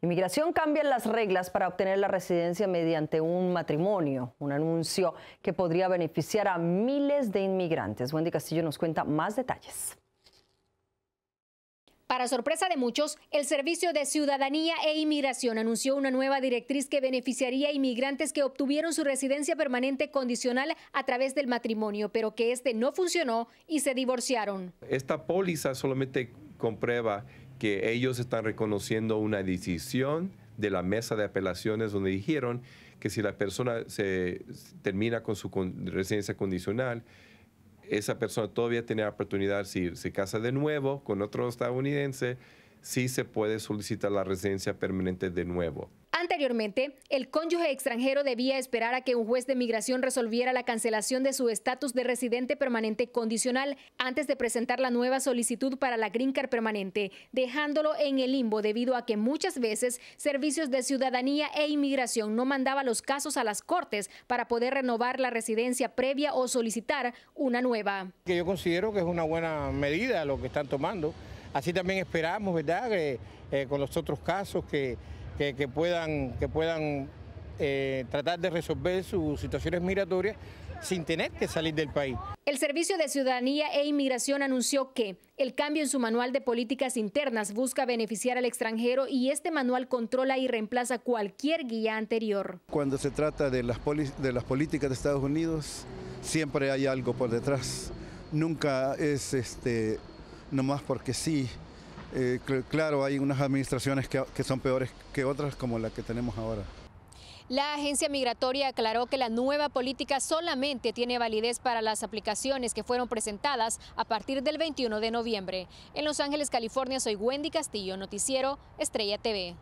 Inmigración cambia las reglas para obtener la residencia mediante un matrimonio, un anuncio que podría beneficiar a miles de inmigrantes. Wendy Castillo nos cuenta más detalles. Para sorpresa de muchos, el Servicio de Ciudadanía e Inmigración anunció una nueva directriz que beneficiaría a inmigrantes que obtuvieron su residencia permanente condicional a través del matrimonio, pero que este no funcionó y se divorciaron. Esta póliza solamente comprueba que ellos están reconociendo una decisión de la mesa de apelaciones donde dijeron que si la persona se termina con su residencia condicional, esa persona todavía tiene la oportunidad, si se casa de nuevo con otro estadounidense, sí se puede solicitar la residencia permanente de nuevo. Anteriormente, el cónyuge extranjero debía esperar a que un juez de migración resolviera la cancelación de su estatus de residente permanente condicional antes de presentar la nueva solicitud para la green card permanente, dejándolo en el limbo debido a que muchas veces servicios de ciudadanía e inmigración no mandaba los casos a las cortes para poder renovar la residencia previa o solicitar una nueva. Que yo considero que es una buena medida lo que están tomando. Así también esperamos, ¿verdad?, eh, eh, con los otros casos que que, puedan, que puedan eh, tratar de resolver sus situaciones migratorias sin tener que salir del país. El Servicio de Ciudadanía e Inmigración anunció que el cambio en su manual de políticas internas busca beneficiar al extranjero y este manual controla y reemplaza cualquier guía anterior. Cuando se trata de las, de las políticas de Estados Unidos, siempre hay algo por detrás. Nunca es este, nomás porque sí. Eh, claro, hay unas administraciones que, que son peores que otras como la que tenemos ahora. La agencia migratoria aclaró que la nueva política solamente tiene validez para las aplicaciones que fueron presentadas a partir del 21 de noviembre. En Los Ángeles, California, soy Wendy Castillo, noticiero Estrella TV.